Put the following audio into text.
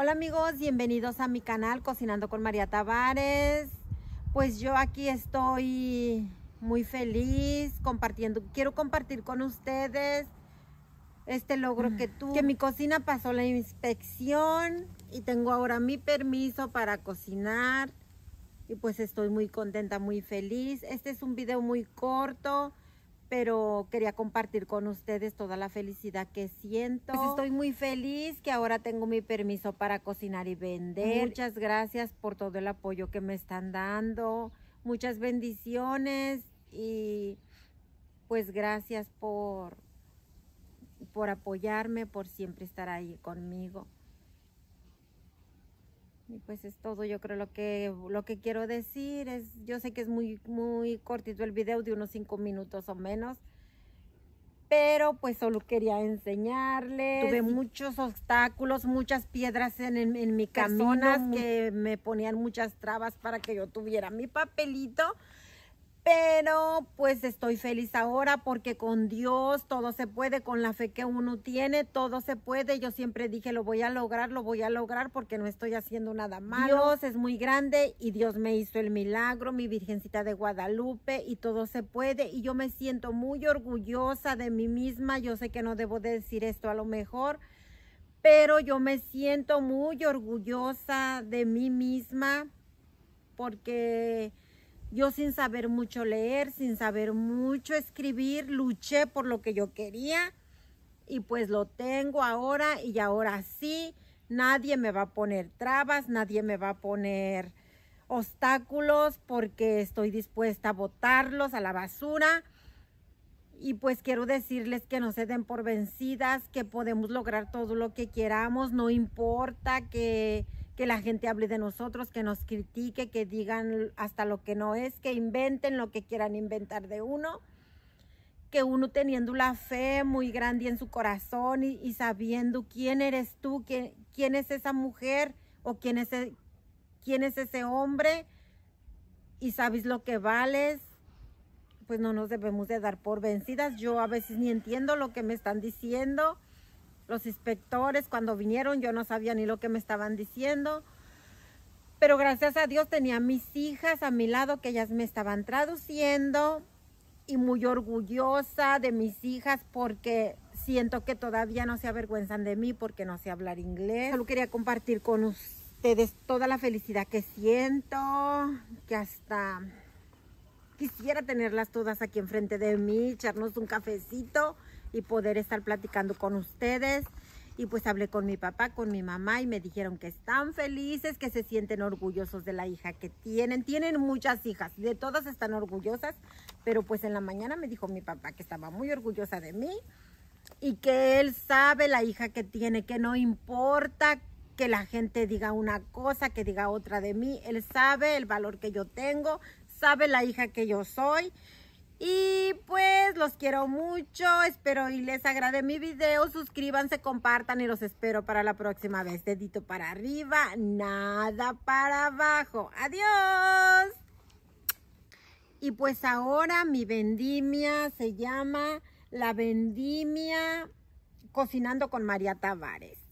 Hola amigos, bienvenidos a mi canal Cocinando con María Tavares. Pues yo aquí estoy muy feliz compartiendo. Quiero compartir con ustedes este logro que mm. tuve. Que mi cocina pasó la inspección y tengo ahora mi permiso para cocinar. Y pues estoy muy contenta, muy feliz. Este es un video muy corto pero quería compartir con ustedes toda la felicidad que siento. Pues estoy muy feliz que ahora tengo mi permiso para cocinar y vender. Muchas gracias por todo el apoyo que me están dando. Muchas bendiciones y pues gracias por, por apoyarme, por siempre estar ahí conmigo. Y pues es todo, yo creo lo que, lo que quiero decir es, yo sé que es muy, muy cortito el video de unos 5 minutos o menos, pero pues solo quería enseñarles. Tuve muchos obstáculos, muchas piedras en, en, en mi camino que me ponían muchas trabas para que yo tuviera mi papelito pero pues estoy feliz ahora porque con Dios todo se puede, con la fe que uno tiene, todo se puede. Yo siempre dije, lo voy a lograr, lo voy a lograr porque no estoy haciendo nada malo. Dios es muy grande y Dios me hizo el milagro, mi Virgencita de Guadalupe y todo se puede. Y yo me siento muy orgullosa de mí misma. Yo sé que no debo decir esto a lo mejor, pero yo me siento muy orgullosa de mí misma porque yo sin saber mucho leer, sin saber mucho escribir, luché por lo que yo quería y pues lo tengo ahora y ahora sí, nadie me va a poner trabas, nadie me va a poner obstáculos porque estoy dispuesta a botarlos a la basura. Y pues quiero decirles que no se den por vencidas, que podemos lograr todo lo que queramos, no importa que que la gente hable de nosotros, que nos critique, que digan hasta lo que no es, que inventen lo que quieran inventar de uno, que uno teniendo la fe muy grande en su corazón y, sabiendo quién eres tú, quién, es esa mujer o quién es, e, quién es ese hombre y sabes lo que vales, pues no nos debemos de dar por vencidas. Yo a veces ni entiendo lo que me están diciendo los inspectores cuando vinieron yo no sabía ni lo que me estaban diciendo. Pero gracias a Dios tenía mis hijas a mi lado que ellas me estaban traduciendo y muy orgullosa de mis hijas porque siento que todavía no se avergüenzan de mí porque no sé hablar inglés. Solo quería compartir con ustedes toda la felicidad que siento, que hasta quisiera tenerlas todas aquí enfrente de mí, echarnos un cafecito y poder estar platicando con ustedes. Y pues hablé con mi papá, con mi mamá y me dijeron que están felices, que se sienten orgullosos de la hija que tienen. Tienen muchas hijas, de todas están orgullosas, pero pues en la mañana me dijo mi papá que estaba muy orgullosa de mí y que él sabe la hija que tiene, que no importa que la gente diga una cosa, que diga otra de mí. Él sabe el valor que yo tengo, sabe la hija que yo soy y pues los quiero mucho, espero y les agrade mi video, suscríbanse, compartan y los espero para la próxima vez. Dedito para arriba, nada para abajo. Adiós. Y pues ahora mi vendimia se llama La Vendimia Cocinando con María Tavares.